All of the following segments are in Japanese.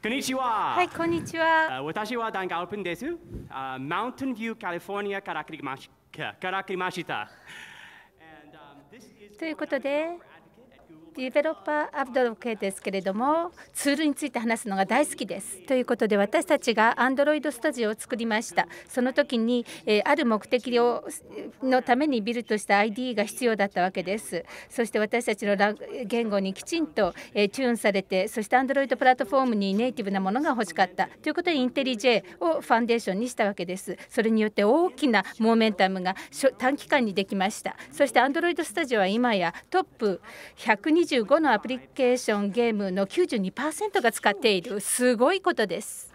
こんにちは。はい、こんにちは。私はダンガオプンです。マウンテンビューカリフォルニアから来ましからましということで、ディベロッパーアブドロケですけれどもツールについて話すのが大好きですということで私たちが Android スタジオを作りましたその時に、えある目的をのためにビルとした ID が必要だったわけですそして私たちの言語にきちんと、えチューンされてそして Android プラットフォームにネイティブなものが欲しかったということでインテリ J をファンデーションにしたわけですそれによって大きなモーメンタムが短期間にできましたそして Android スタジオは今やトップ120 25のアプリケーションゲームの92%が使っているすごいことです。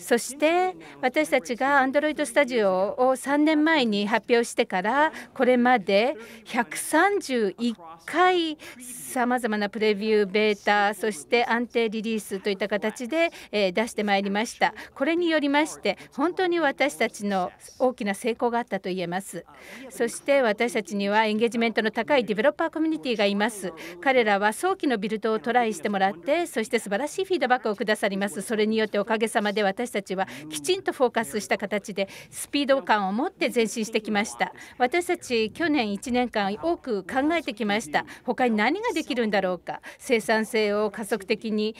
そして私たちが Android Studio を3年前に発表してからこれまで131回さまざまなプレビューベータそして安定リリースといった形で出してまいりましたこれによりまして本当に私たちの大きな成功があったと言えますそして私たちにはエンゲージメントの高いディベロッパーコミュニティがいます彼らは早期のビルドをトライしてもらってそして素晴らしいフィードバックをくださりますそれによっておかげさまで私私たちはきちんとフォーカスした形でスピード感を持って前進してきました私たち去年1年間多く考えてきました他に何ができるんだろうか生産性を加速的に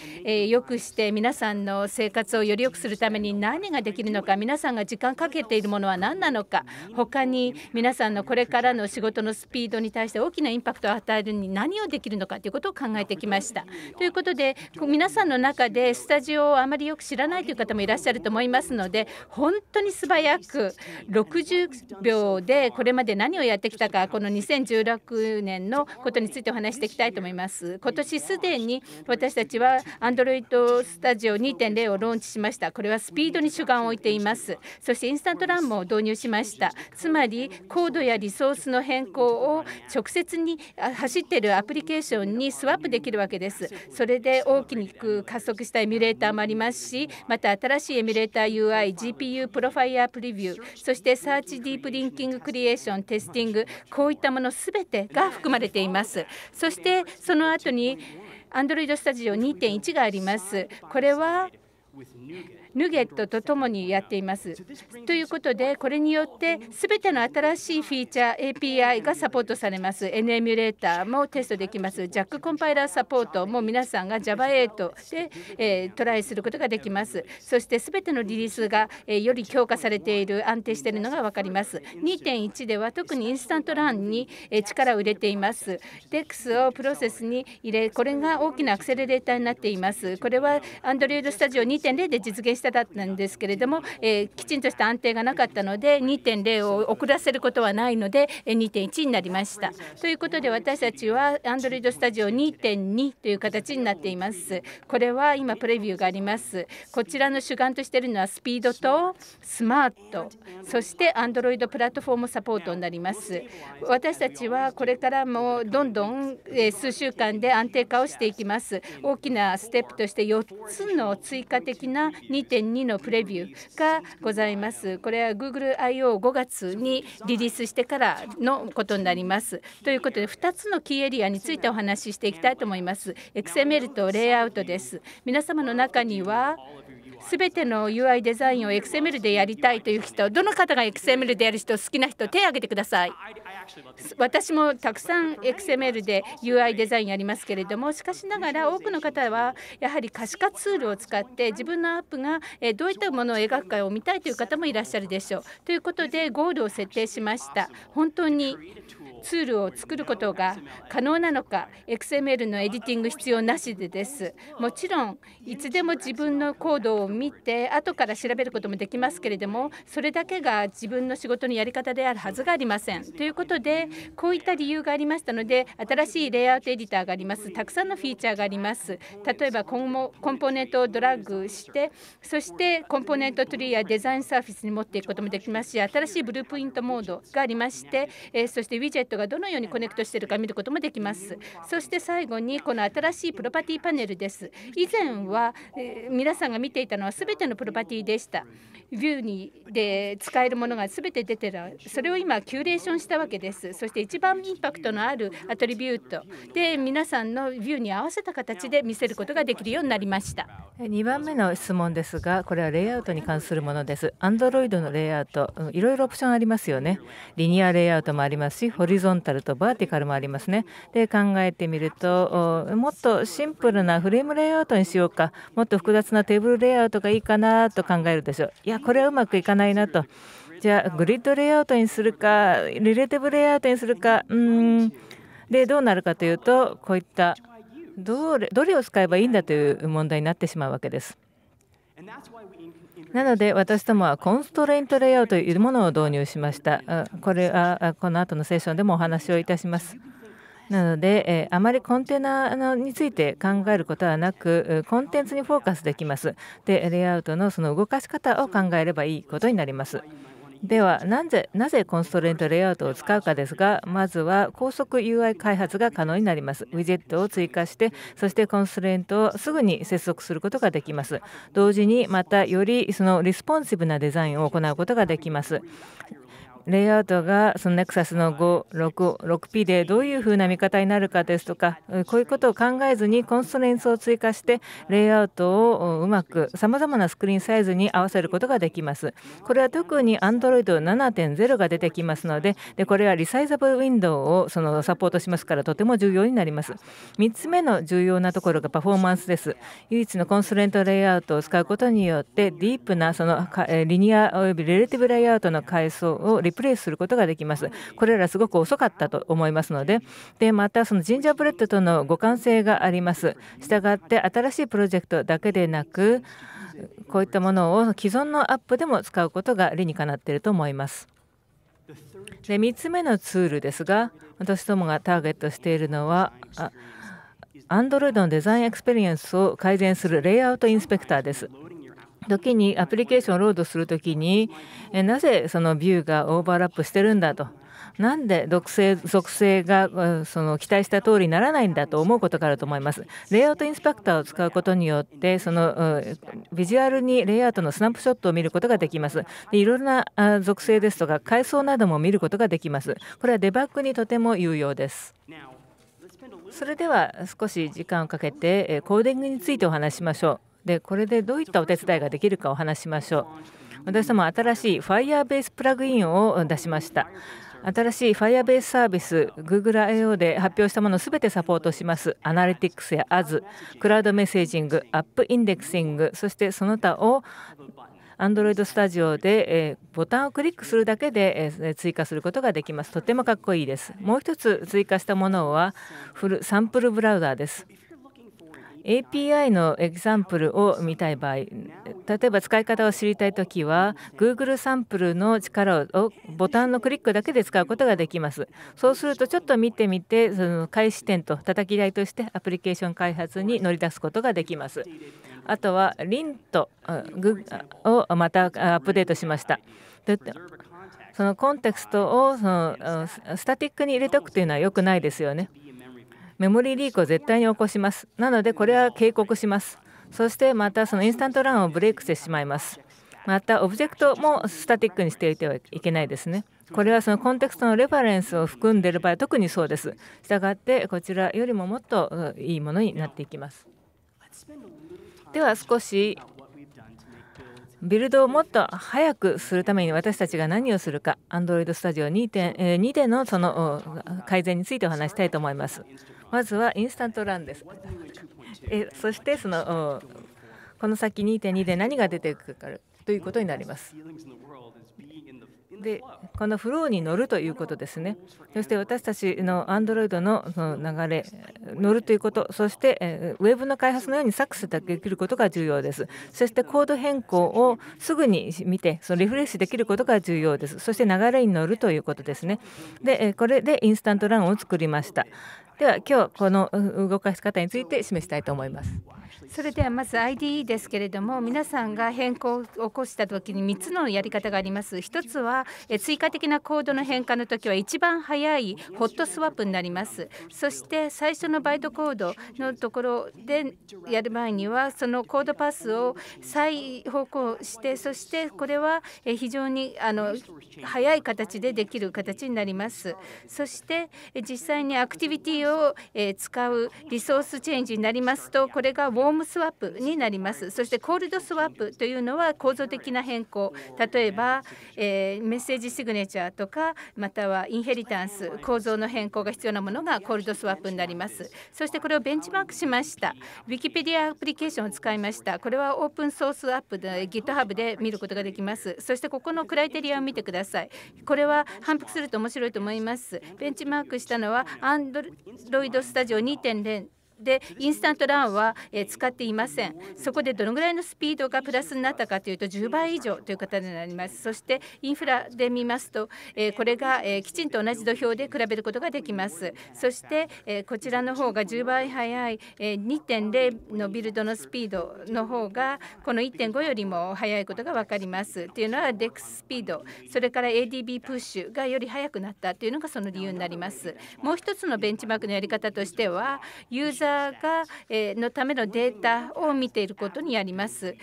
良くして皆さんの生活をより良くするために何ができるのか皆さんが時間かけているものは何なのか他に皆さんのこれからの仕事のスピードに対して大きなインパクトを与えるに何をできるのかということを考えてきましたということで皆さんの中でスタジオをあまりよく知らないという方もいらっっしゃると思いますので本当に素早く60秒でこれまで何をやってきたかこの2016年のことについてお話していきたいと思います。今年すでに私たちは Android Studio 2.0をローンチしました。これはスピードに主眼を置いています。そしてインスタントランも導入しました。つまりコードやリソースの変更を直接に走っているアプリケーションにスワップできるわけです。それで大きく加速したエミュレーターもありますし、また新ししいエミュレーター UI、GPU プロファイアプリビュー、そしてサーチディープリンキングクリエーション、テスティング、こういったものすべてが含まれています。そしてその後に Android Studio 2.1があります。これはヌゲットとともにやっています。ということで、これによってすべての新しいフィーチャー API がサポートされます。N エミュレーターもテストできます。ジャックコンパイラーサポートも皆さんが Java8 で、えトライすることができます。そしてすべてのリリースが、えより強化されている、安定しているのが分かります。2.1では特にインスタントランに、え力を入れています。DEX をプロセスに入れ、これが大きなアクセレレーターになっています。これは Android Studio 2.0で実現下だったんですけれども、えきちんとした安定がなかったので2.0を遅らせることはないので2.1になりました。ということで私たちは Android Studio 2.2という形になっています。これは今プレビューがあります。こちらの主眼としているのはスピードとスマート、そして Android プラットフォームサポートになります。私たちはこれからもどんどん数週間で安定化をしていきます。大きなステップとして4つの追加的な2 2.2のプレビューがございます。これは GoogleIO5 月にリリースしてからのことになります。ということで2つのキーエリアについてお話ししていきたいと思います。XML とレイアウトです。皆様の中には全ての UI デザインを XML でやりたいという人どの方が XML でやる人好きな人手を挙げてください私もたくさん XML で UI デザインやりますけれどもしかしながら多くの方はやはり可視化ツールを使って自分のアップがどういったものを描くかを見たいという方もいらっしゃるでしょうということでゴールを設定しました本当にツールを作ることが可能なのか XML のエディティング必要なしでですもちろんいつでも自分のコードを見て後から調べることもできますけれどもそれだけが自分の仕事のやり方であるはずがありませんということでこういった理由がありましたので新しいレイアウトエディターがありますたくさんのフィーチャーがあります例えば今後コンポーネントをドラッグしてそしてコンポーネントトリーやデザインサーフィスに持っていくこともできますし新しいブループイントモードがありましてそしてウィジェットがどのようにコネクトしているか見ることもできますそして最後にこの新しいプロパティパネルです以前はえ皆さんが見ていたのは全てのプロパティでしたビューにで使えるものが全て出てるそれを今キュレーションしたわけですそして一番インパクトのあるアトリビュートで皆さんのビューに合わせた形で見せることができるようになりました2番目の質問ですがこれはレイアウトに関するものです Android のレイアウトいろいろオプションありますよねリニアレイアウトもありますしホリゾンタルとバーティカルもありますねで考えてみるともっとシンプルなフレームレイアウトにしようかもっと複雑なテーブルレイアウトがいいかなと考えるでしょうやこれはうまくいかないなとじゃあグリッドレイアウトにするかリレーティブレイアウトにするかうんでどうなるかというとこういったどれどれを使えばいいんだという問題になってしまうわけです。なので私どもはコンストレイントレイアウトというものを導入しました。これはこの後のセッションでもお話をいたします。なので、えあまりコンテナについて考えることはなくコンテンツにフォーカスできますでレイアウトのその動かし方を考えればいいことになりますではなぜなぜコンストレントレイアウトを使うかですがまずは高速 UI 開発が可能になりますウィジェットを追加してそしてコンストレントをすぐに接続することができます同時にまたよりそのリスポンシブなデザインを行うことができますレイアウトがそのネクサスの 566P でどういうふうな見方になるかですとかこういうことを考えずにコンストレンスを追加してレイアウトをうまくさまざまなスクリーンサイズに合わせることができます。これは特に Android 7.0が出てきますのででこれはリサイザブルウィンドウをそのサポートしますからとても重要になります。3つ目の重要なところがパフォーマンスです。唯一のコンストレントレイアウトを使うことによってディープなそのリニアおよびレレティブレイアウトの階層をリプレイすることができます。これらすごく遅かったと思いますので、でまたそのジンジャーブレッドとの互換性があります。したがって新しいプロジェクトだけでなく、こういったものを既存のアップでも使うことが理にかなっていると思います。で3つ目のツールですが、私どもがターゲットしているのは、Android のデザインエクスペリエンスを改善するレイアウトインスペクターです。時にアプリケーションをロードする時になぜそのビューがオーバーラップしてるんだとなんで属性属性がその期待した通りにならないんだと思うことがあると思います。レイアウトインスペクターを使うことによってそのビジュアルにレイアウトのスナップショットを見ることができます。でいろんな属性ですとか階層なども見ることができます。これはデバッグにとても有用です。それでは少し時間をかけてコーディングについてお話しましょう。でこれでどういったお手伝いができるかお話しましょう私ども新しい Firebase プラグインを出しました新しい Firebase サービス GoogleIO で発表したものすべてサポートしますアナリティクスや a z クラウドメッセージングアップインデクシングそしてその他を Android Studio でボタンをクリックするだけで追加することができますとてもかっこいいですもう一つ追加したものはフルサンプルブラウザーです API のエグザンプルを見たい場合例えば使い方を知りたいときは Google サンプルの力をボタンのクリックだけで使うことができますそうするとちょっと見てみてその開始点と叩き台としてアプリケーション開発に乗り出すことができますあとは Lint をまたアップデートしましたそのコンテクストをそのスタティックに入れておくというのは良くないですよねメモリーリークを絶対に起こしますなのでこれは警告しますそしてまたそのインスタントランをブレイクしてしまいますまたオブジェクトもスタティックにしておいてはいけないですねこれはそのコンテクストのレファレンスを含んでいる場合特にそうですしたがってこちらよりももっといいものになっていきますでは少しビルドをもっと早くするために私たちが何をするか Android Studio 2.2でのその改善についてお話したいと思いますまずはインスタントランです。えそしてそのこの先2.2で何が出てくるかということになります。でこのフローに乗るということですね。そして私たちのアンドロイドの流れ乗るということ、そしてウェブの開発のようにサックだけできることが重要です。そしてコード変更をすぐに見て、そのリフレッシュできることが重要です。そして流れに乗るということですね。でこれでインスタントランを作りました。では今日この動かし方について示したいと思いますそれではまず IDE ですけれども皆さんが変更を起こした時に3つのやり方があります1つは追加的なコードの変化の時は一番早いホットスワップになりますそして最初のバイトコードのところでやる前にはそのコードパスを再方向してそしてこれは非常にあの早い形でできる形になりますそして実際にアクティビティを使うリソースチェンジになりますとこれがウォームムスワップになりますそしてコールドスワップというのは構造的な変更例えば、えー、メッセージシグネチャーとかまたはインヘリタンス構造の変更が必要なものがコールドスワップになりますそしてこれをベンチマークしましたウィキペディアアプリケーションを使いましたこれはオープンソースアップで GitHub で見ることができますそしてここのクライテリアを見てくださいこれは反復すると面白いと思いますベンチマークしたのは Android Studio 2.0でインスタントランは使っていませんそこでどのぐらいのスピードがプラスになったかというと10倍以上という形になりますそしてインフラで見ますとこれがきちんと同じ土俵で比べることができますそしてこちらの方が10倍速い2.0のビルドのスピードの方がこの1.5よりも速いことが分かりますというのは DEX スピードそれから ADB プッシュがより速くなったというのがその理由になりますもう一つのベンチマークのやり方としてはユーザー方がのためのデータを見ていることにあります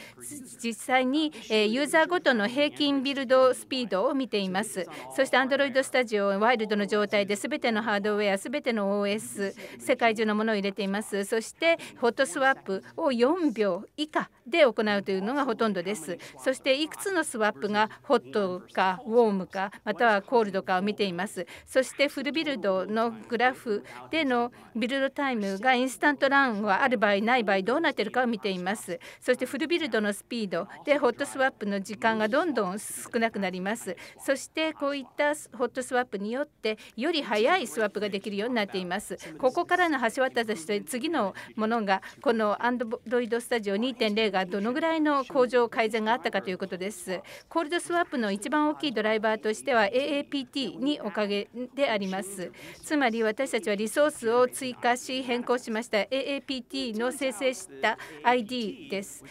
実際にユーザーごとの平均ビルドスピードを見ていますそして Android Studio ワイルドの状態で全てのハードウェア全ての OS 世界中のものを入れていますそしてホットスワップを4秒以下で行うというのがほとんどですそしていくつのスワップがホットかウォームかまたはコールドかを見ていますそしてフルビルドのグラフでのビルドタイムがインススタントランはある場合ない場合どうなってるかを見ていますそしてフルビルドのスピードでホットスワップの時間がどんどん少なくなりますそしてこういったホットスワップによってより速いスワップができるようになっていますここからの橋渡しとして次のものがこのアンドロイドスタジオ2.0がどのぐらいの向上改善があったかということですコールドスワップの一番大きいドライバーとしては AAPT におかげでありますつまり私たちはリソースを追加し変更しましした AAPT の生成した ID です。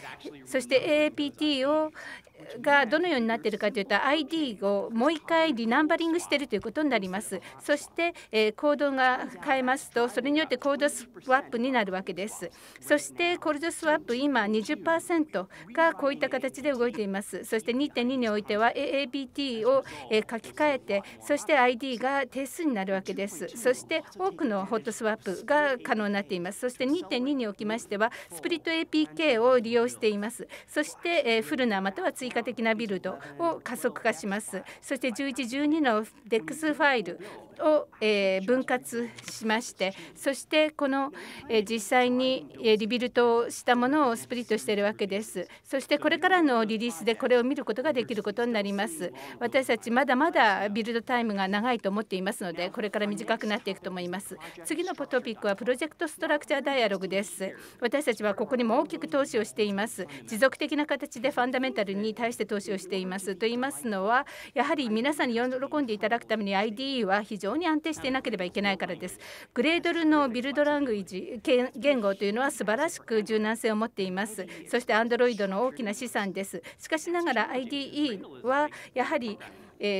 そして AAPT をがどのようになっているかというと ID をもう1回リナンバリングしているということになりますそしてコードが変えますとそれによってコードスワップになるわけですそしてコールドスワップ今20%がこういった形で動いていますそして2.2においては AABT を書き換えてそして ID が定数になるわけですそして多くのホットスワップが可能になっていますそして2.2におきましてはスプリット APK を利用していますそしてえフルナまたはツイ追加的なビルドを加速化しますそして11、12のデックスファイルを、え分割しましてそしてこの、え実際にリビルトしたものをスプリットしているわけですそしてこれからのリリースでこれを見ることができることになります私たちまだまだビルドタイムが長いと思っていますのでこれから短くなっていくと思います次のトピックはプロジェクトストラクチャーダイアログです私たちはここにも大きく投資をしています持続的な形でファンダメンタルに対して投資をしていますと言いますのはやはり皆さんに喜んでいただくために IDE は非常常に安定していなければいけないからですグレードルのビルドラング言語というのは素晴らしく柔軟性を持っていますそして Android の大きな資産ですしかしながら IDE はやはり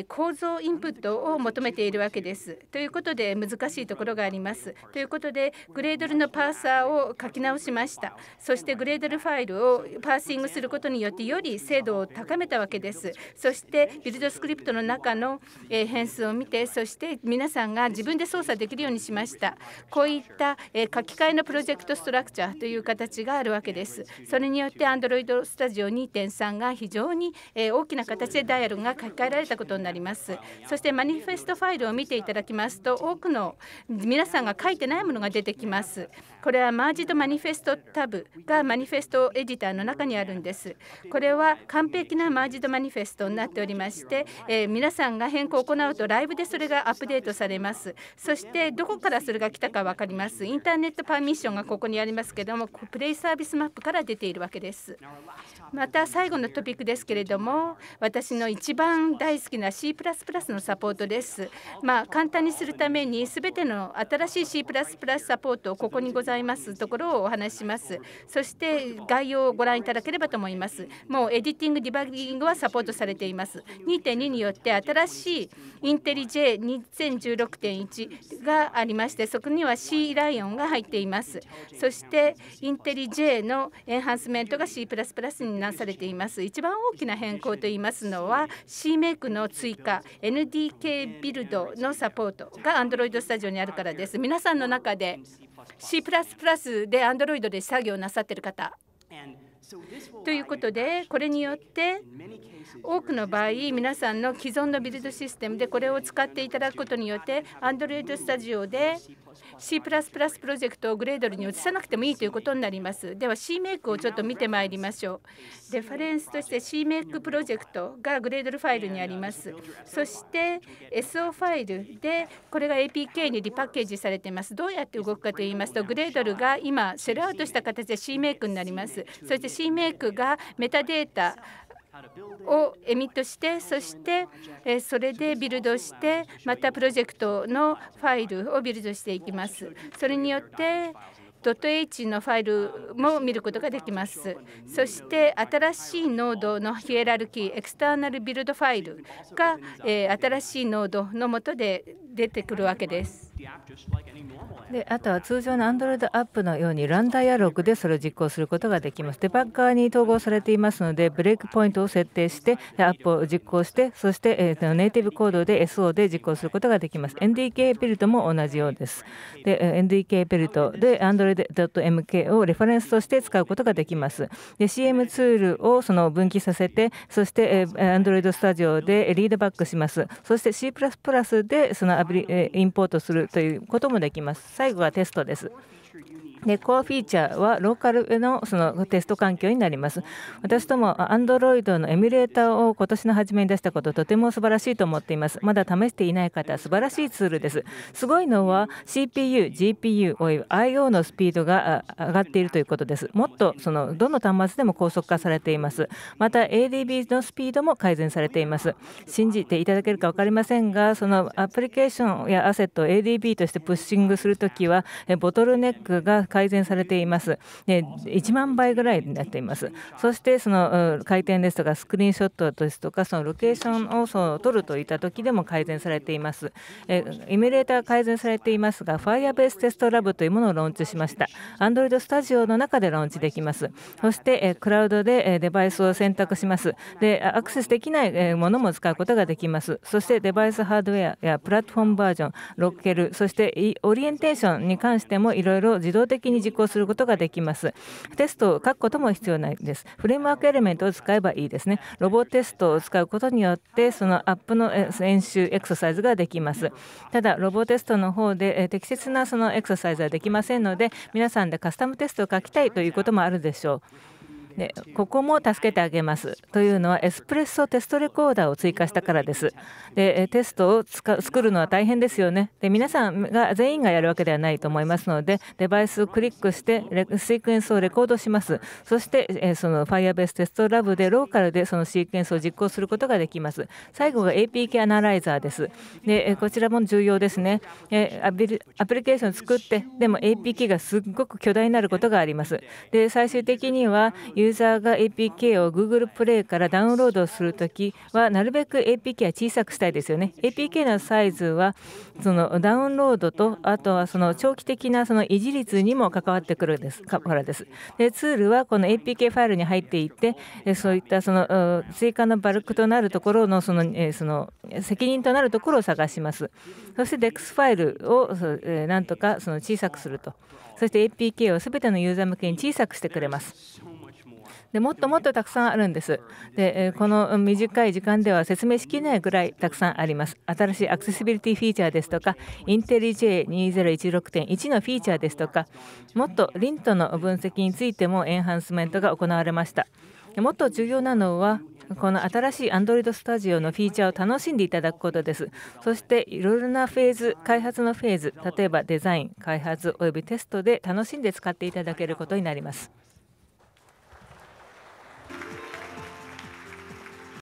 構造インプットを求めているわけです。ということで難しいところがあります。ということでグレードルのパーサーを書き直しました。そしてグレードルファイルをパーシングすることによってより精度を高めたわけです。そしてビルドスクリプトの中の変数を見てそして皆さんが自分で操作できるようにしました。こういった書き換えのプロジェクトストラクチャーという形があるわけです。それによって Android Studio 2.3が非常に大きな形でダイヤルが書き換えられたことことになりますそしてマニフェストファイルを見ていただきますと多くの皆さんが書いてないものが出てきますこれはマージとマニフェストタブがマニフェストエディターの中にあるんですこれは完璧なマージドマニフェストになっておりまして、えー、皆さんが変更を行うとライブでそれがアップデートされますそしてどこからそれが来たか分かりますインターネットパーミッションがここにありますけどもプレイサービスマップから出ているわけですまた最後のトピックですけれども私の一番大好ききな C++ のサポートです。まあ、簡単にするために、すべての新しい C++ サポートをここにございますところをお話します。そして概要をご覧いただければと思います。もうエディティング、ディバギングはサポートされています。2.2によって新しいインテリ J2016.1 がありまして、そこには C ライオンが入っています。そしてインテリ J のエンハンスメントが C++ になされています。一番大きな変更といいますのは C メイクの追加 NDK ビルドのサポートが Android スタジオにあるからです皆さんの中で C++ で Android で作業なさっている方ということでこれによって多くの場合皆さんの既存のビルドシステムでこれを使っていただくことによって Android Studio で C++ プロジェクトをグレードルに移さなくてもいいということになりますでは C メイクをちょっと見てまいりましょうレファレンスとして C メイクプロジェクトがグレードルファイルにありますそして SO ファイルでこれが APK にリパッケージされていますどうやって動くかといいますとグレードルが今シェルアウトした形で C メイクになりますそして c メイクがメタデータをエミットしてそしてそれでビルドしてまたプロジェクトのファイルをビルドしていきます。それによってドット .h のファイルも見ることができますそして新しいノードのヒエラルキーエクスターナルビルドファイルが新しいノードの下で出てくるわけですであとは通常の Android アップのようにランダイアログでそれを実行することができます。デバッカーに統合されていますのでブレイクポイントを設定してアップを実行してそしてネイティブコードで SO で実行することができます。NDK ビルトも同じようです。で NDK ビルトで Android.mk をレファレンスとして使うことができます。で CM ツールをその分岐させてそして Android Studio でリードバックします。そして C++ でそのアプリインポートするということもできます。最後はテストです。で、コアフィーチャーはローカルのそのテスト環境になります。私ども、Android のエミュレーターを今年の初めに出したこと、とても素晴らしいと思っています。まだ試していない方、素晴らしいツールです。すごいのは CPU、GPU、お IO のスピードが上がっているということです。もっとそのどの端末でも高速化されています。また ADB のスピードも改善されています。信じていただけるか分かりませんが、そのアプリケーションやアセットを ADB としてプッシングするときは、ボトルネックが改善されています。で1万倍ぐらいになっています。そしてその回転ですとかスクリーンショットですとかそのロケーションをその撮るといった時でも改善されています。えエミュレーター改善されていますが Firebase テストラブというものをローンチしました。Android Studio の中でローンチできます。そしてえクラウドでデバイスを選択します。でアクセスできないものも使うことができます。そしてデバイスハードウェアやプラットフォームバージョン、ロッケル、そしてオリエンテーションに関してもいろいろ自動的に実行することができます。テストを書くことも必要ないです。フレームワークエレメントを使えばいいですね。ロボテストを使うことによって、そのアップの演習、エクササイズができます。ただ、ロボテストの方で適切なそのエクササイズはできませんので、皆さんでカスタムテストを書きたいということもあるでしょう。でここも助けてあげますというのはエスプレッソテストレコーダーを追加したからですでテストを作るのは大変ですよねで皆さんが全員がやるわけではないと思いますのでデバイスをクリックしてシークエンスをレコードしますそしてその Firebase テストラブでローカルでそのシークエンスを実行することができます最後が APK アナライザーですでこちらも重要ですねアプリケーションを作ってでも APK がすっごく巨大になることがありますで最終的にはユーザーが APK を Google プレイからダウンロードするときは、なるべく APK は小さくしたいですよね。APK のサイズは、そのダウンロードと、あとはその長期的なその維持率にも関わってくるですからです。で、ツールはこの APK ファイルに入っていて、そういったその追加のバルクとなるところのその、えその責任となるところを探します。そして DEX ファイルを、えなんとかその小さくすると。そして APK をすべてのユーザー向けに小さくしてくれます。でもっともっとたくさんあるんですでこの短い時間では説明しきれないぐらいたくさんあります新しいアクセシビリティフィーチャーですとかインテリ J2016.1 のフィーチャーですとかもっとリントの分析についてもエンハンスメントが行われましたもっと重要なのはこの新しい Android Studio のフィーチャーを楽しんでいただくことです。そしていろいろなフェーズ、開発のフェーズ、例えばデザイン、開発およびテストで楽しんで使っていただけることになります。